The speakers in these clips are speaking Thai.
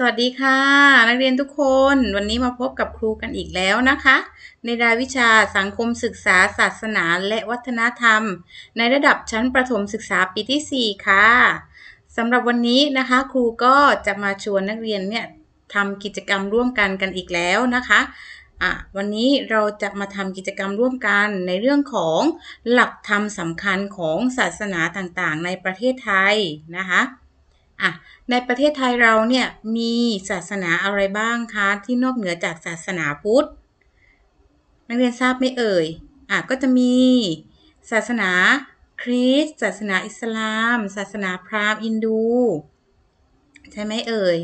สวัสดีค่ะ นักเรียนทุกคนวันนี้มาพบกับครูกันอีกแล้วนะคะ ในรายวิชาสังคมศึกษา ศาสนาและวัฒนธรรม ในระดับชั้นประถมศึกษาปีที่ 4 ค่ะสำหรับวันนี้นะคะ ครูก็จะมาชวนนักเรียนเนี่ยทำกิจกรรมร่วมกันกันอีกแล้วนะคะอ่ะวันนี้เราจะมาทำกิจกรรมร่วมกันในเรื่องของหลักธรรมสำคัญของศาสนาต่างๆ ในประเทศไทยนะคะอะในประเทศไทยเราเนี่ยมีศาสนาอะไรบ้างคะที่นอกเหนือจากศาสนาพุทธ นักเรียนทราบไหมเอ่ยอ่ะก็จะมีศาสนาคริสต์ศาสนาอิสลาม ศาสนาพราหมณ์อินดู ใช่ไหมเอ่ย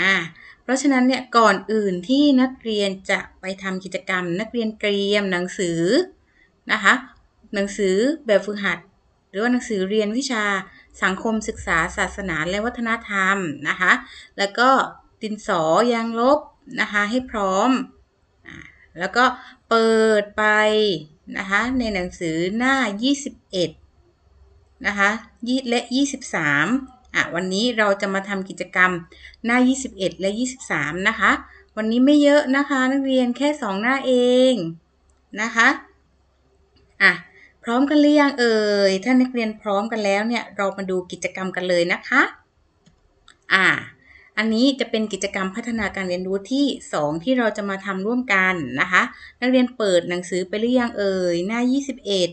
อ่ะเพราะฉะนั้นเนี่ยก่อนอื่นที่นักเรียนจะไปทำกิจกรรมนักเรียนเตรียมหนังสือนะคะหนังสือแบบฝึกหัดหรือว่าหนังสือเรียนวิชาสังคมศึกษาศาสนา และวัฒนธรรมนะคะ แล้วก็ดินสอยางลบนะคะให้พร้อม แล้วก็เปิดไปนะคะในหนังสือหน้า 21นะคะและ 23อ่ะวันนี้เราจะมาทำกิจกรรมหน้า 21 และ 23นะคะวันนี้ไม่เยอะนะคะ นักเรียนแค่ 2 หน้าเองนะคะอ่ะพร้อมกันหรือยังเอ่ยถ้านักเรียนพร้อมกันแล้วเนี่ย เรามาดูกิจกรรมกันเลยนะคะ อ่า อันนี้จะเป็นกิจกรรมพัฒนาการเรียนรู้ที่ 2 ที่เราจะมาทำร่วมกันนะคะ นักเรียนเปิดหนังสือไปหรือยังเอ่ย หน้า 21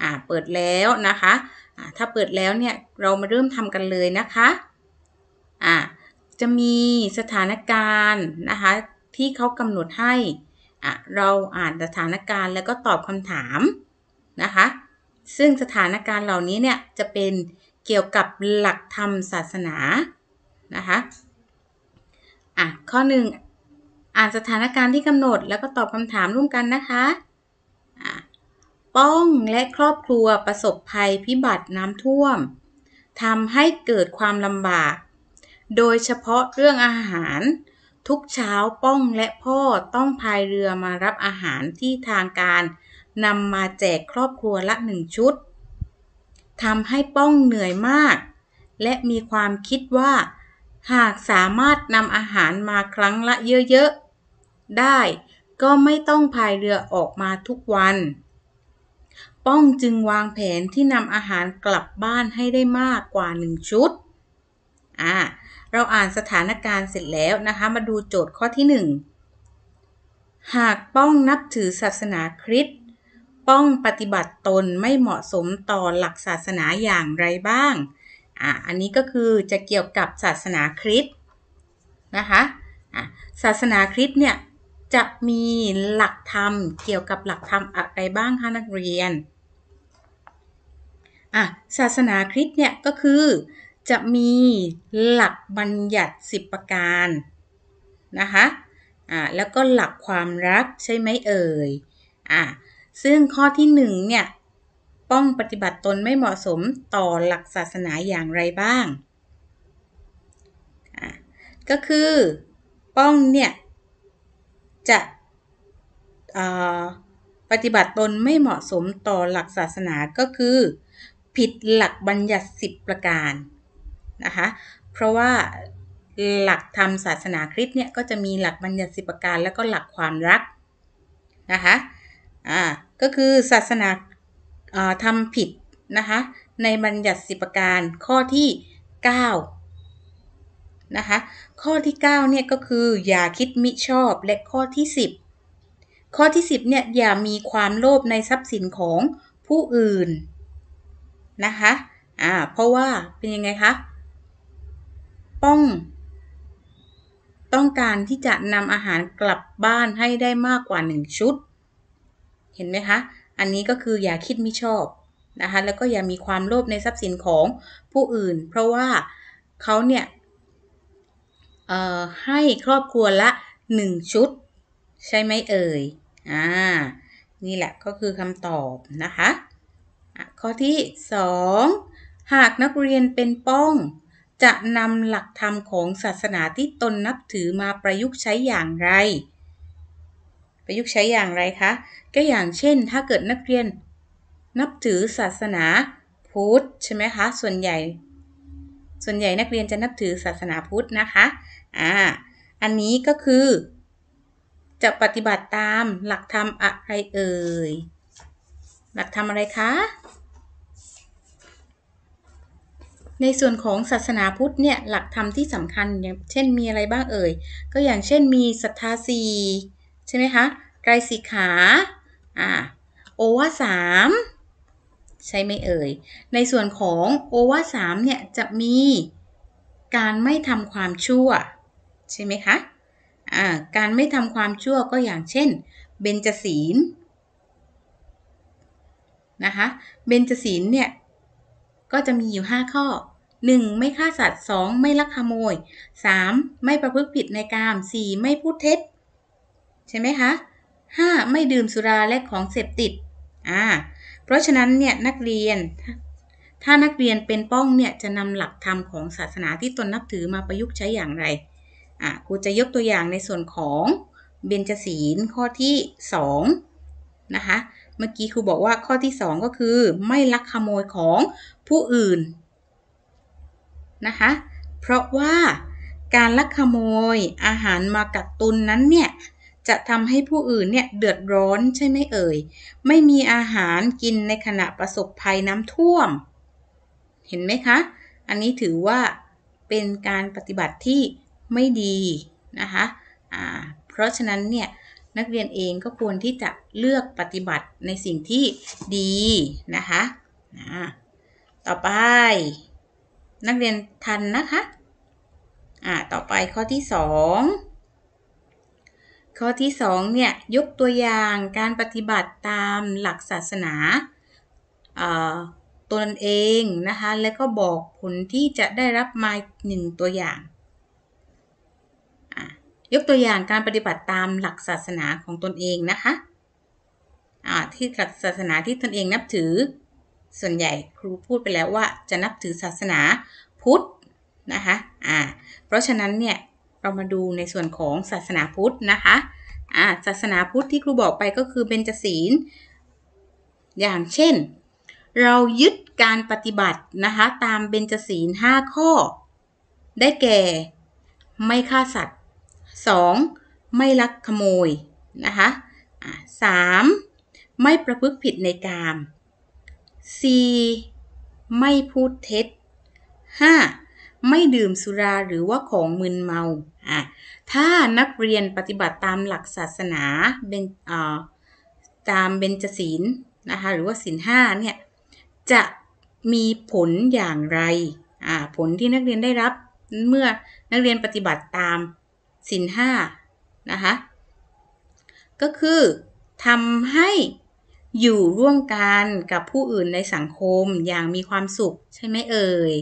อ่า เปิดแล้วนะคะ อ่า ถ้าเปิดแล้วเนี่ย เรามาเริ่มทำกันเลยนะคะ อ่า จะมีสถานการณ์นะคะที่เขากำหนดให้ อ่ะ เราอ่านสถานการณ์แล้วก็ตอบคำถามนะคะ ซึ่งสถานการณ์เหล่านี้เนี่ยจะเป็นเกี่ยวกับหลักธรรมศาสนานะคะ อ่ะข้อหนึ่งอ่านสถานการณ์ที่กำหนดแล้วก็ตอบคำถามร่วมกันนะคะ อ่ะป้องและครอบครัวประสบภัยพิบัติน้ำท่วมทำให้เกิดความลำบาก โดยเฉพาะเรื่องอาหาร ทุกเช้าป้องและพ่อต้องพายเรือมารับอาหารที่ทางการนำมาแจกครอบครัวละหนึ่งชุด ทำให้ป้องเหนื่อยมาก และมีความคิดว่า หากสามารถนำอาหารมาครั้งละเยอะ ๆ ได้ก็ไม่ต้องพายเรือออกมาทุกวัน ป้องจึงวางแผนที่นำอาหารกลับบ้านให้ได้มากกว่าหนึ่งชุด อ่าเราอ่านสถานการณ์เสร็จแล้วนะคะ มาดูโจทย์ข้อที่หนึ่งหากป้องนับถือศาสนาคริสต์ป้องปฏิบัติตนไม่เหมาะสมต่อหลักศาสนาอย่างไรบ้าง อ่ะอันนี้ก็คือจะเกี่ยวกับศาสนาคริสต์นะคะ อ่ะ ศาสนาคริสต์เนี่ย จะมีหลักธรรมเกี่ยวกับหลักธรรมอะไรบ้างคะนักเรียน อ่ะ ศาสนาคริสต์เนี่ยก็คือจะมีหลักบัญญัติ 10 ประการนะคะ อ่าแล้วก็หลักความรักใช่ไหมเอ่ย อ่าซึ่งข้อที่หนึ่งเนี่ย ป้องปฏิบัติตนไม่เหมาะสมต่อหลักศาสนาอย่างไรบ้างก็คือป้องเนี่ยจะปฏิบัติตนไม่เหมาะสมต่อหลักศาสนาก็คือ ผิดหลักบัญญัติสิบประการนะคะเพราะว่าหลักธรรมศาสนาคริสต์เนี่ยก็จะมีหลักบัญญัติสิบประการแล้วก็หลักความรักนะคะอ่าก็คือศาสนาทำผิดนะคะในบัญญัติสิบประการข้อที่9นะคะข้อที่9เนี่ยก็คืออย่าคิดมิชอบและข้อที่ 10 ข้อที่ 10เนี่ยอย่ามีความโลภในทรัพย์สินของผู้อื่นนะคะอ่าเพราะว่าเป็นยังไงคะป้อง ต้องการที่จะนำอาหารกลับบ้านให้ได้มากกว่า 1 ชุดเห็นไหมคะ อันนี้ก็คืออย่าคิดไม่ชอบนะคะ แล้วก็อย่ามีความโลภในทรัพย์สินของผู้อื่น เพราะว่าเขาเนี่ยให้ครอบครัวละ 1 ชุดใช่ไหมเอ่ย อ่า นี่แหละก็คือคำตอบนะคะะข้อที่ 2 หากนักเรียนเป็นป้อง จะนำหลักธรรมของศาสนาที่ตนนับถือมาประยุกต์ใช้อย่างไรประยุกต์ใช้อย่างไรคะ ก็อย่างเช่นถ้าเกิดนักเรียนนับถือศาสนาพุทธใช่ไหมคะ ส่วนใหญ่ ส่วนใหญ่นักเรียนจะนับถือศาสนาพุทธนะคะ อ่า อันนี้ก็คือ จะปฏิบัติตามหลักธรรมอะไรเอ่ย หลักธรรมอะไรคะ ในส่วนของศาสนาพุทธเนี่ยหลักธรรมที่สำคัญอย่างเช่นมีอะไรบ้างเอ่ย ก็อย่างเช่นมีศรัทธาสีใช่ไหมคะไกรสีขาอ่าโอวาสามใช่ไหมเอ่ย ในส่วนของโอวาสามเนี่ยจะมีการไม่ทำความชั่วใช่ไหมคะาการไม่ทำความชั่วก็อย่างเช่นเบญจศีลนะคะเบญจศีลเนี่ยก็จะมีอยู่ 5 ข้อ 1. ไม่ฆ่าสัตว์ 2. ไม่ลักขโมย 3. ไม่ประพฤติผิดในกาม 4. ไม่พูดเท็จใช่ไหมคะ 5. ไม่ดื่มสุราและของเสพติด อ่า เพราะฉะนั้นเนี่ยนักเรียน ถ้านักเรียนเป็นป้องเนี่ย จะนำหลักธรรมของศาสนาที่ตนนับถือมาประยุกต์ใช้อย่างไร อ่ะ ครูจะยกตัวอย่างในส่วนของเบญจศีลข้อที่2นะคะ เมื่อกี้ครูบอกว่าข้อที่ 2 ก็คือไม่ลักขโมยของผู้อื่นนะคะ เพราะว่าการลักขโมยอาหารมากักตุนนั้นเนี่ยจะทำให้ผู้อื่นเนี่ยเดือดร้อนใช่ไหมเอ่ย ไม่มีอาหารกินในขณะประสบภัยน้ำท่วม เห็นไหมคะ อันนี้ถือว่าเป็นการปฏิบัติที่ไม่ดีนะคะอ่าเพราะฉะนั้นเนี่ย นักเรียนเองก็ควรที่จะเลือกปฏิบัติในสิ่งที่ดีนะคะนะต่อไป นักเรียนทันนะคะอ่าต่อไปข้อที่สองข้อที่2เนี่ยยกตัวอย่างการปฏิบัติตามหลักศาสนาตนเองนะคะแล้วก็บอกผลที่จะได้รับมาหนึ่งตัวอย่างยกตัวอย่างการปฏิบัติตามหลักศาสนาของตนเองนะคะที่หลักศาสนาที่ตนเองนับถือส่วนใหญ่ครูพูดไปแล้วว่าจะนับถือศาสนาพุทธนะคะะเพราะฉะนั้นเนี่ยเรามาดูในส่วนของศาสนาพุทธนะคะอ่าศาสนาพุทธ ที่ครูบอกไปก็คือเบญจศีล อย่างเช่น เรายึดการปฏิบัตินะคะตามเบญจศีล5ข้อ ได้แก่ ไม่ฆ่าสัตว์ 2. ไม่ลักขโมยนะคะสามไม่ประพฤติผิดในกาม 4. ไม่พูดเท็จ 5. ไม่ดื่มสุราหรือว่าของมึนเมาอ่ะถ้านักเรียนปฏิบัติตามหลักศาสนาเป็นตามเบญจศีลนะคะหรือว่าศีลห้าเนี่ยจะมีผลอย่างไรอ่าผลที่นักเรียนได้รับเมื่อนักเรียนปฏิบัติตามศีลห้านะคะก็คือทำให้อยู่ร่วมกันกับผู้อื่นในสังคมอย่างมีความสุขใช่ไหมเอ่ย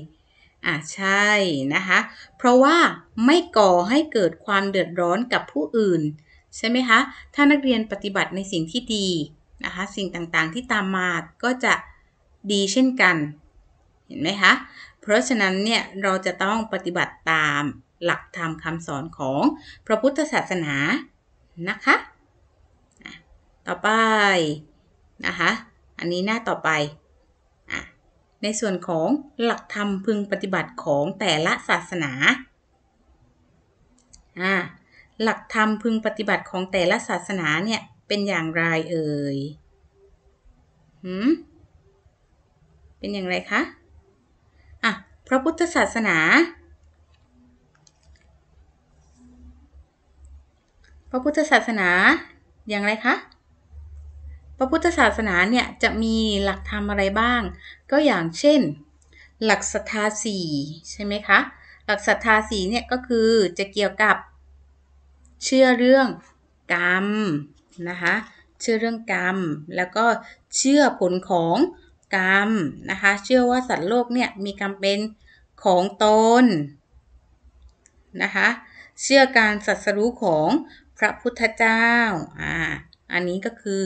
อ่ะใช่นะคะ เพราะว่าไม่ก่อให้เกิดความเดือดร้อนกับผู้อื่น ใช่ไหมคะ ถ้านักเรียนปฏิบัติในสิ่งที่ดีนะคะสิ่งต่างๆที่ตามมาก็จะดีเช่นกัน เห็นไหมคะ เพราะฉะนั้นเนี่ยเราจะต้องปฏิบัติตามหลักธรรมคำสอนของ พระพุทธศาสนานะคะต่อไปนะคะอันนี้หน้าต่อไปในส่วนของหลักธรรมพึงปฏิบัติของแต่ละศาสนา หลักธรรมพึงปฏิบัติของแต่ละศาสนาเนี่ยเป็นอย่างไรเอ่ยหืมเป็นอย่างไรคะ อ่ะพระพุทธศาสนา พระพุทธศาสนาอย่างไรคะพระพุทธศาสนาเนี่ยจะมีหลักธรรมอะไรบ้าง ก็อย่างเช่น หลักศรัทธาสี่ใช่ไหมคะ หลักศรัทธาสี่เนี่ยก็คือจะเกี่ยวกับเชื่อเรื่องกรรมนะคะ เชื่อเรื่องกรรม แล้วก็เชื่อผลของกรรมนะคะ เชื่อว่าสัตว์โลกเนี่ยมีกรรมเป็นของตนนะคะ เชื่อการสัตสรู้ของพระพุทธเจ้า อ่า อันนี้ก็คือ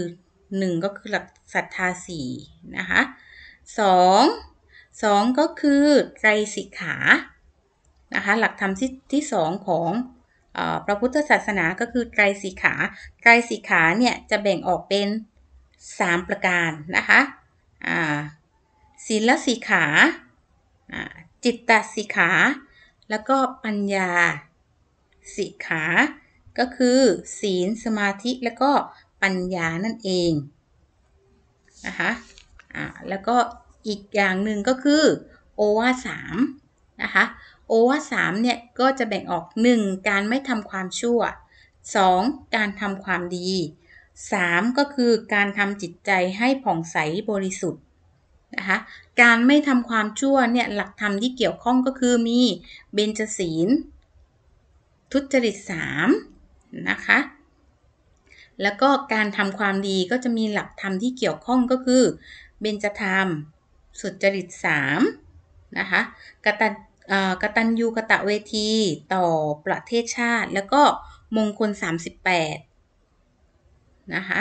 หนึ่งก็คือหลักศรัทธาสี่นะคะสองสองก็คือไตรสิกขา นะคะหลักธรรมที่ที่สองของพระพุทธศาสนาก็คือไตรสิกขาไตรสิกขาเนี่ยจะแบ่งออกเป็นสามประการนะคะศีลสิกขา จิตตสิกขา แล้วก็ปัญญาสิกขา ก็คือศีลสมาธิแล้วก็ปัญญา นั่นเองนะคะ อ่า แล้วก็อีกอย่างหนึ่งก็คือโอวาสามนะคะ โอวาสามเนี่ยก็จะแบ่งออก 1. การไม่ทำความชั่ว 2. การทำความดี 3. ก็คือการทำจิตใจให้ผ่องใสบริสุทธิ์นะคะ การไม่ทำความชั่วเนี่ยหลักธรรมที่เกี่ยวข้องก็คือมีเบญจศีลทุจริตมนะคะแล้วก็การทำความดีก็จะมีหลักธรรมที่เกี่ยวข้องก็คือ เบญจธรรม สุจริตสามนะคะกตัญกตัญญูกะตะเวทีต่อประเทศชาติ แล้วก็มงคล 38นะคะ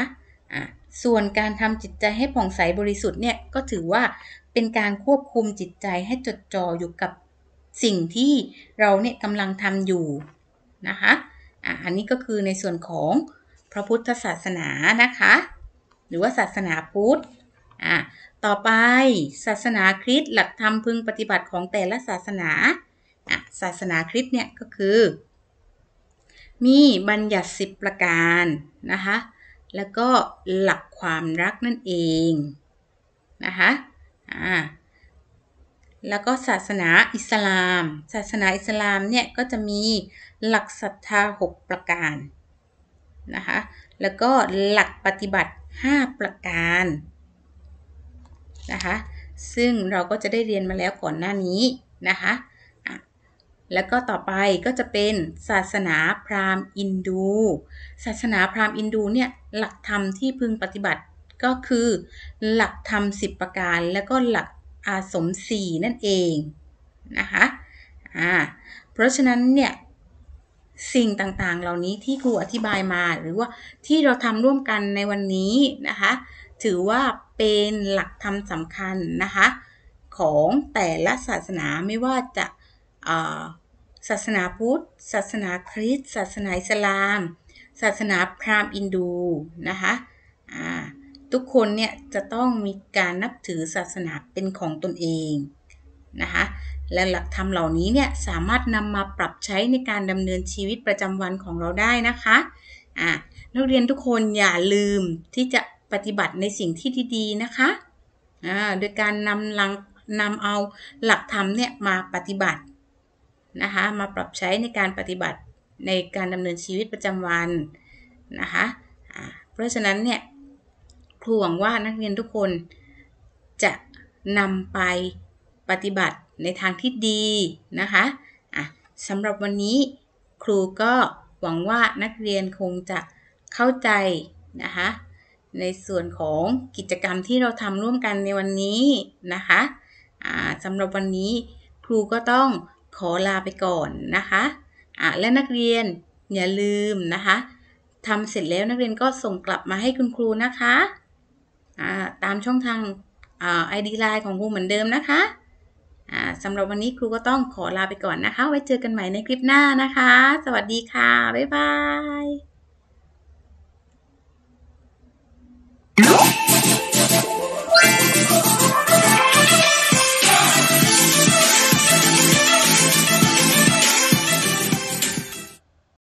ะส่วนการทำจิตใจให้ผ่องใสบริสุทธิ์เนี่ยก็ถือว่าเป็นการควบคุมจิตใจให้จดจ่ออยู่กับสิ่งที่เราเนี่ยกำลังทำอยู่นะคะอะอันนี้ก็คือในส่วนของพระพุทธศาสนานะคะหรือว่าศาสนาพุทธอ่ะต่อไปศาสนาคริสต์หลักธรรมพึงปฏิบัติของแต่ละศาสนาอ่ะศาสนาคริสต์เนี่ยก็คือ มีบัญญัติสิบประการนะคะแล้วก็หลักความรักนั่นเองนะคะอ่าแล้วก็ศาสนาอิสลาม ศาสนาอิสลามเนี่ยก็จะมีหลักศรัทธา 6 ประการนะคะ แล้วก็หลักปฏิบัติ 5 ประการนะคะ ซึ่งเราก็จะได้เรียนมาแล้วก่อนหน้านี้นะคะแล้วก็ต่อไปก็จะเป็นศาสนาพราหมณ์อินดู ศาสนาพราหมณ์อินดูเนี่ยหลักธรรมที่พึงปฏิบัติก็คือ หลักธรรมสิบประการแล้วก็หลักอาสมสี่นั่นเองนะคะอ่าเพราะฉะนั้นเนี่ยสิ่งต่างๆ เหล่านี้ที่ครูอธิบายมาหรือว่าที่เราทำร่วมกันในวันนี้นะคะถือว่าเป็นหลักธรรมสำคัญนะคะของแต่ละศาสนาไม่ว่าจะศาสนาพุทธ ศาสนาคริสต์ศาสนาอิสลาม ศาสนาพราหมณ์อินดูนะคะทุกคนเนี่ยจะต้องมีการนับถือศาสนาเป็นของตนเองนะคะและหลักธรรมเหล่านี้เนี่ยสามารถนำมาปรับใช้ในการดำเนินชีวิตประจำวันของเราได้นะคะอ่ะนักเรียนทุกคนอย่าลืมที่จะปฏิบัติในสิ่งที่ดีๆนะคะอ่าโดยการนำหลังนำเอาหลักธรรมเนี่ยมาปฏิบัตินะคะมาปรับใช้ในการปฏิบัติในการดำเนินชีวิตประจำวันนะคะะเพราะฉะนั้นเนี่ยครูหวังว่านักเรียนทุกคนจะนำไปปฏิบัติในทางที่ดีนะคะอ่ะสำหรับวันนี้ครูก็หวังว่านักเรียนคงจะเข้าใจนะคะในส่วนของกิจกรรมที่เราทำร่วมกันในวันนี้นะคะสำหรับวันนี้ครูก็ต้องขอลาไปก่อนนะคะะและนักเรียน อย่าลืมนะคะทำเสร็จแล้วนักเรียนก็ส่งกลับมาให้คุณครูนะคะาตามช่องทางไอดีไลน์ของครูเหมือนเดิมนะคะสำหรับวันนี้ครูก็ต้องขอลาไปก่อนนะคะ ไว้เจอกันใหม่ในคลิปหน้านะคะ สวัสดีค่ะ บ๊ายบาย